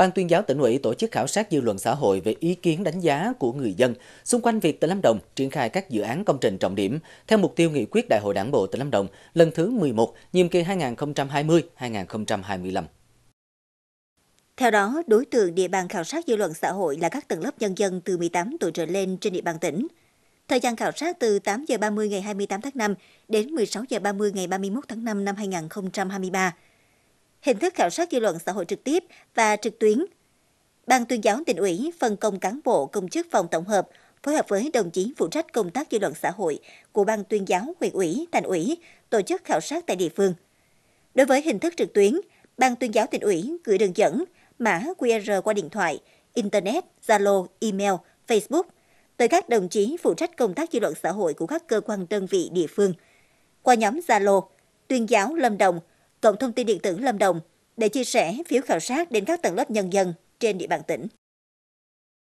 Ban tuyên giáo tỉnh ủy tổ chức khảo sát dư luận xã hội về ý kiến đánh giá của người dân xung quanh việc tỉnh Lâm Đồng triển khai các dự án công trình trọng điểm theo mục tiêu nghị quyết Đại hội Đảng bộ tỉnh Lâm Đồng lần thứ 11, nhiệm kỳ 2020-2025. Theo đó, đối tượng địa bàn khảo sát dư luận xã hội là các tầng lớp nhân dân từ 18 tuổi trở lên trên địa bàn tỉnh. Thời gian khảo sát từ 8 giờ 30 ngày 28 tháng 5 đến 16 giờ 30 ngày 31 tháng 5 năm 2023 – hình thức khảo sát dư luận xã hội trực tiếp và trực tuyến. Ban tuyên giáo tỉnh ủy phân công cán bộ công chức phòng tổng hợp phối hợp với đồng chí phụ trách công tác dư luận xã hội của Ban tuyên giáo huyện ủy, thành ủy tổ chức khảo sát tại địa phương. Đối với hình thức trực tuyến, Ban tuyên giáo tỉnh ủy gửi đường dẫn, mã QR qua điện thoại, Internet, Zalo, email, Facebook tới các đồng chí phụ trách công tác dư luận xã hội của các cơ quan đơn vị địa phương. Qua nhóm Zalo, tuyên giáo Lâm Đồng – cộng thông tin điện tử Lâm Đồng để chia sẻ phiếu khảo sát đến các tầng lớp nhân dân trên địa bàn tỉnh.